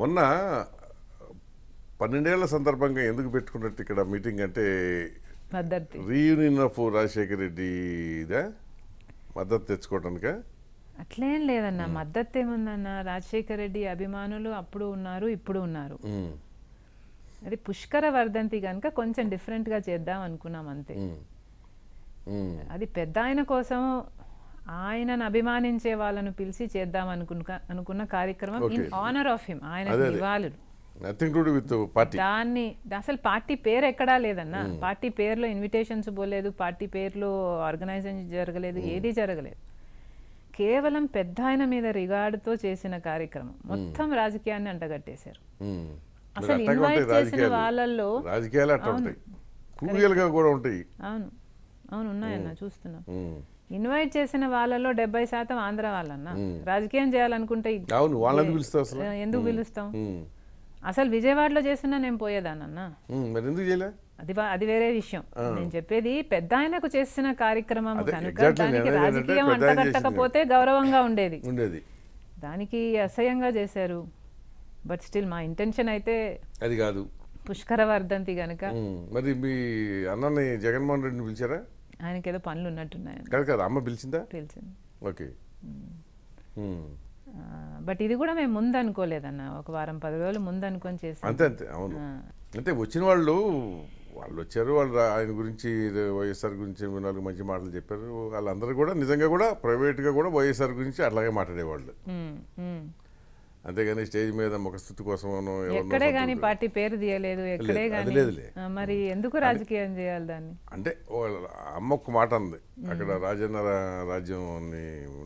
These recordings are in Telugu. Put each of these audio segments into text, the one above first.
మొన్న పన్నెండేళ్ల సందర్భంగా ఎందుకు పెట్టుకున్నట్టు ఇక్కడ మీటింగ్ అంటే రీయూనియన్ ఆఫ్ రాజశేఖర రెడ్డిదా మద్దతు తెచ్చుకోవటానికి అట్లేం లేదన్న మద్దతు ఏముందన్న రాజశేఖర రెడ్డి అభిమానులు అప్పుడు ఉన్నారు ఇప్పుడు ఉన్నారు అది పుష్కర వర్ధంతి కనుక కొంచెం డిఫరెంట్గా చేద్దాం అనుకున్నాం అంతే అది పెద్ద ఆయన కోసం ఆయనను అభిమానించే వాళ్ళను పిలిచి చేద్దాం అనుకున్న అనుకున్న కార్యక్రమం ఇన్ ఆనర్ ఆఫ్ హిమ్ ఆయన దాన్ని అసలు పార్టీ పేరు ఎక్కడా లేదన్న hmm. పార్టీ పేరులో ఇన్విటేషన్స్ పోలేదు పార్టీ పేరులో ఆర్గనైజేషన్ జరగలేదు hmm. ఏది జరగలేదు కేవలం పెద్ద ఆయన మీద రిగార్డుతో చేసిన కార్యక్రమం hmm. మొత్తం రాజకీయాన్ని అంటగట్టేశారు అసలు ఇన్వైట్ చేసిన వాళ్ళల్లో రాజకీయాలు కూడా ఉంటాయి అవును అవును ఉన్నాయన్న చూస్తున్నాం ఇన్వైట్ చేసిన వాళ్ళలో డెబ్బై శాతం ఆంధ్ర వాళ్ళన్న రాజకీయం చేయాలనుకుంటే ఎందుకు పిలుస్తాం అసలు విజయవాడలో చేసిన నేను పోయేదానన్నా అది అది వేరే విషయం నేను చెప్పేది పెద్ద ఆయనకు చేసిన కార్యక్రమం కనుక దానికి రాజకీయం అంటగట్టకపోతే గౌరవంగా ఉండేది దానికి అసహ్యంగా చేశారు బట్ స్టిల్ మా ఇంటెన్షన్ అయితే అది కాదు పుష్కర వర్ధంతి కనుక మరి మీ అన్నని జగన్మోహన్ రెడ్డిని పిలిచారా ఆయనకి ఏదో పనులు ఉన్నట్టున్నాయి కాదు కదా అమ్మ పిలిచిందా పిలిచింది ఓకే బట్ ఇది కూడా మేము ముందు అనుకోలేదన్న ఒక వారం పది రోజులు ముందు అనుకొని చేసి అంతే అంతే అవును అంటే వచ్చిన వాళ్ళు వాళ్ళు వచ్చారు వాళ్ళు ఆయన గురించి వైఎస్ఆర్ గురించి నాలుగు మంచి మాటలు చెప్పారు వాళ్ళందరూ కూడా నిజంగా కూడా ప్రైవేట్గా కూడా వైఎస్ఆర్ గురించి అట్లాగే మాట్లాడేవాళ్ళు అంతేగాని స్టేజ్ మీద ముఖస్థుతి కోసం ఎక్కడే గానీ పార్టీ పేరు తీయలేదు ఎక్కడే గానీ మరి ఎందుకు రాజకీయం చేయాలి దాన్ని అంటే అమ్మ ఒక మాట అంది అక్కడ రాజన్న రాజ్యం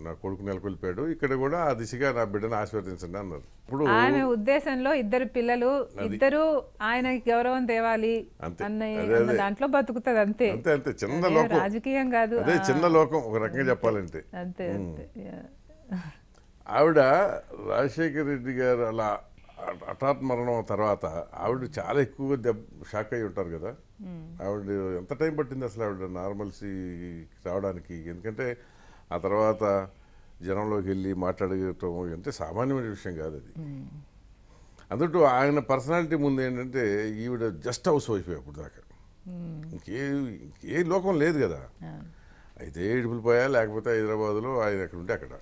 నా కొడుకు నెలకొల్పాడు ఇక్కడ కూడా ఆ దిశగా నా బిడ్డను ఆశీర్వదించండి అన్నారు ఇప్పుడు ఆమె ఉద్దేశంలో ఇద్దరు పిల్లలు ఇద్దరు ఆయన గౌరవం తేవాలి దాంట్లో బతుకుతుంది అంతే అంతే అంతే చిన్న లోకం రాజకీయం కాదు అదే చిన్న లోకం ఒక రకంగా చెప్పాలంటే అంతే అంతే ఆవిడ రాజశేఖర్ రెడ్డి గారు అలా హఠాత్ మరణం తర్వాత ఆవిడ చాలా ఎక్కువగా దెబ్బ షాక్ అయి ఉంటారు కదా ఆవిడ ఎంత టైం పట్టింది అసలు ఆవిడ నార్మల్సీ రావడానికి ఎందుకంటే ఆ తర్వాత జనంలోకి వెళ్ళి మాట్లాడగటం అంటే సామాన్యమైన విషయం కాదు అది అందుకు ఆయన పర్సనాలిటీ ముందు ఏంటంటే ఈవిడ జస్ట్ హౌస్ వైఫ్ అప్పుడు దాకా ఇంకే ఇంకే లోకం లేదు కదా అయితే ఇడుపులు పోయా లేకపోతే హైదరాబాద్లో ఆయన ఎక్కడుంటే అక్కడ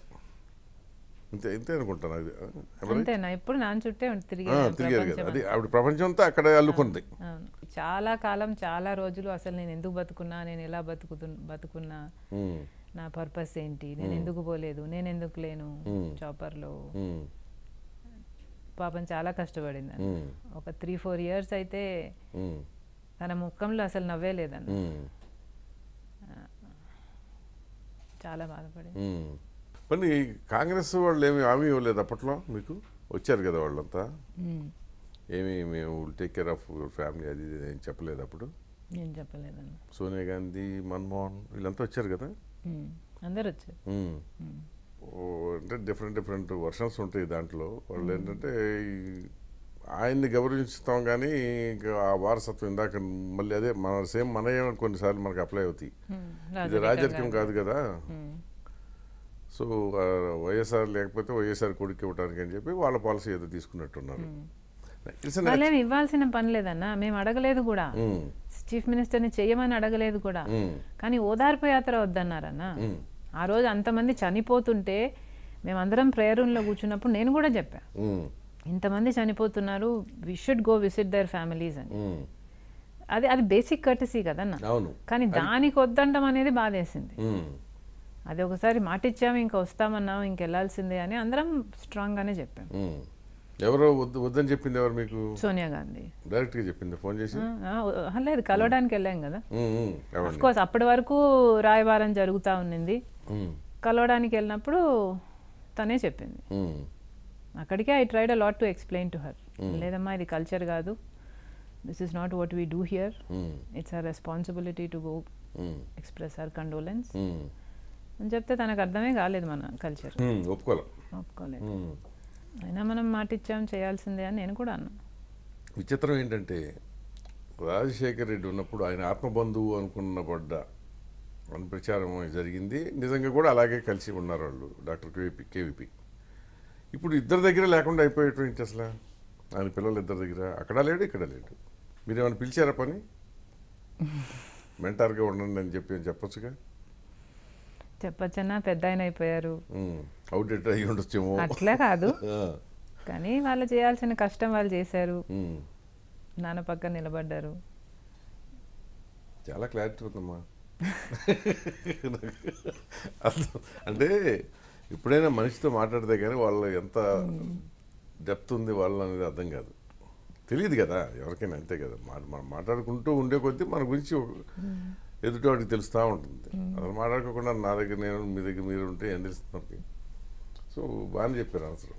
అంతే అంతే అనుకుంటాను అది అంతేనా ఇప్పుడు నాన్న చుట్టే తిరిగారు కదా అది ఆవిడ అక్కడ అల్లుకుంది చాలా కాలం చాలా రోజులు అసలు నేను ఎందుకు బతుకున్నా నేను ఎలా బతుకు బతుకున్నా నా పర్పస్ ఏంటి నేను ఎందుకు పోలేదు నేను ఎందుకు లేను చాపర్లో పాపం చాలా కష్టపడింది ఒక త్రీ ఫోర్ ఇయర్స్ అయితే తన ముఖంలో అసలు నవ్వే లేదన్న చాలా బాధపడింది పని కాంగ్రెస్ వాళ్ళు ఏమి హామీ ఇవ్వలేదు అప్పట్లో మీకు వచ్చారు కదా వాళ్ళంతా ఏమి మేము will take care of your family అది నేను చెప్పలేదు అప్పుడు నేను చెప్పలేదండి సోనియా గాంధీ మన్మోహన్ వీళ్ళంతా వచ్చారు కదా అందరు వచ్చారు అంటే డిఫరెంట్ డిఫరెంట్ వర్షన్స్ ఉంటాయి దాంట్లో వాళ్ళు ఏంటంటే ఆయన్ని గౌరవించుతాం కానీ ఇంకా ఆ వారసత్వం ఇందాక మళ్ళీ అదే మన సేమ్ మన కొన్నిసార్లు మనకు అప్లై అవుతాయి ఇది రాజకీయం కాదు కదా సో వైఎస్ఆర్ లేకపోతే వైఎస్ఆర్ కొడుకు ఇవ్వడానికి అని చెప్పి వాళ్ళ పాలసీ ఏదో తీసుకున్నట్టున్నారు ఇవ్వాల్సిన పని లేదన్నా మేము అడగలేదు కూడా చీఫ్ మినిస్టర్ ని చేయమని అడగలేదు కూడా కానీ ఓదార్పు యాత్ర వద్దన్నారన్న ఆ రోజు అంతమంది చనిపోతుంటే మేమందరం ప్రేయర్ లో కూర్చున్నప్పుడు నేను కూడా చెప్పా ఇంతమంది చనిపోతున్నారు we should go visit their families అని అది అది బేసిక్ కర్టసీ కదన్న కానీ దానికి వద్దండం అనేది బాధేసింది అది ఒకసారి మాట ఇచ్చాము ఇంకా వస్తామన్నాము ఇంక వెళ్ళాల్సిందే అని అందరం స్ట్రాంగ్ గానే చెప్పాం ఎవరో వద్దని చెప్పింది ఎవరు మీకు సోనియా గాంధీ డైరెక్ట్ గా చెప్పింది ఫోన్ చేసి లేదు కలవడానికి వెళ్ళాం కదా కోర్స్ అప్పటి వరకు రాయబారం జరుగుతా ఉన్నింది కలవడానికి వెళ్ళినప్పుడు తనే చెప్పింది అక్కడికే I tried a lot to explain to her లేదమ్మా ఇది కల్చర్ కాదు this is not what we do here it's our responsibility to go express our condolence అని చెప్తే తనకు అర్థమే కాలేదు మన కల్చర్ ఒప్పుకోలేదు ఒప్పుకోలేదు అయినా మనం మాటిచ్చాం చేయాల్సిందే అని నేను కూడా అన్నా విచిత్రం ఏంటంటే రాజశేఖర్ రెడ్డి ఉన్నప్పుడు ఆయన ఆత్మబంధువు అనుకున్న పడ్డ అని ప్రచారం జరిగింది నిజంగా కూడా అలాగే కలిసి ఉన్నారు వాళ్ళు డాక్టర్ కేవీపీ కేవీపీ ఇప్పుడు ఇద్దరి దగ్గర లేకుండా అయిపోయేటువంటి అసలు ఆయన పిల్లలు ఇద్దరి దగ్గర అక్కడ లేడు ఇక్కడ లేడు మీరేమైనా పిలిచారా పని మెంటార్గా ఉండండి అని చెప్పి చెప్పొచ్చుగా చెప్పచ్చన్నా పెద్ద ఆయన అయిపోయారు అట్లా కాదు కానీ వాళ్ళు చేయాల్సిన కష్టం వాళ్ళు చేశారు నాన్న పక్క నిలబడ్డారు చాలా క్లారిటీ ఉందమ్మా అంటే ఎప్పుడైనా మనిషితో మాట్లాడితే కానీ వాళ్ళు ఎంత డెప్త్ ఉంది వాళ్ళు అనేది అర్థం కాదు తెలియదు కదా ఎవరికైనా అంతే కదా మాట్లాడుకుంటూ ఉండే కొద్దీ మన గురించి ఎదుటివాడికి తెలుస్తూ ఉంటుంది అతను మాట్లాడుకోకుండా నా దగ్గర నేను మీ దగ్గర మీరు ఉంటే ఏం తెలుస్తుంది సో బాగానే చెప్పారు ఆన్సర్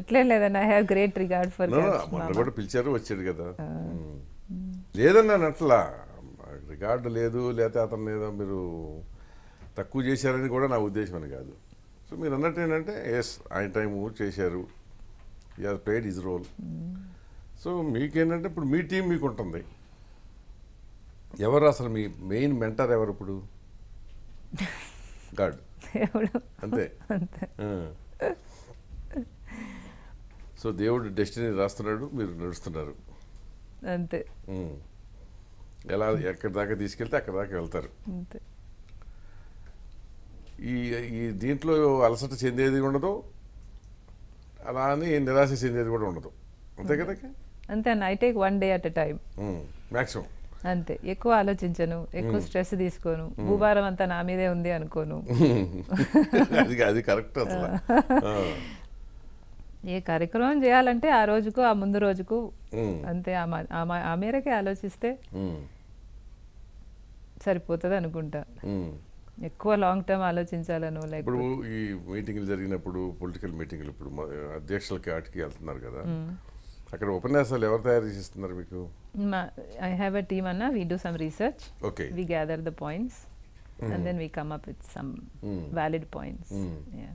అట్లే లేదన్నా I have great regard for కూడా పిలిచారు వచ్చాడు కదా లేదన్నా అట్లా రికార్డు లేదు లేకపోతే అతను ఏదో మీరు తక్కువ చేశారని కూడా నా ఉద్దేశం అని కాదు సో మీరు అన్నట్టు ఏంటంటే ఎస్ ఆయన టైం చేశారు you has played is role so మీకేంటంటే ఇప్పుడు మీ టీం మీకు ఉంటుంది ఎవరు అసలు మీ మెయిన్ మెంటర్ ఎవరు ఇప్పుడు గాడ్ అంతే సో దేవుడు డెస్టినీ రాస్తున్నాడు మీరు నడుస్తున్నారు అంతే ఎలా ఎక్కడి దాకా తీసుకెళ్తే అక్కడ దాకా వెళ్తారు ఈ ఈ దీంట్లో అలసట చెందేది ఉండదు అలా అని నిరాశ చెందేది కూడా ఉండదు అంతే కదా అంతే అన్న I take one day at a time maximum అంతే ఎక్కువ ఆలోచించను ఎక్కువ స్ట్రెస్ తీసుకోను భూభారం అంతా నా మీదే ఉంది అనుకోను అది కరెక్ట్ ఏ కార్యక్రమం చేయాలంటే ఆ రోజుకు ఆ ముందు రోజుకు అంతే ఆ మేరకే ఆలోచిస్తే సరిపోతుంది అనుకుంటా ఎక్కువ లాంగ్ టర్మ్ ఆలోచించాలను ఇప్పుడు ఈ మీటింగ్లు జరిగినప్పుడు పొలిటికల్ మీటింగ్లు ఇప్పుడు అధ్యక్షులకి ఆటికి వెళ్తున్నారు కదా అక్కడ ఉపన్యాసాలు ఎవరు తయారు చేస్తున్నారు మీకు ఐ హ్యావ్ అ టీమ్ అన్న we do some research okay we gather the points and then we come up with some valid points yeah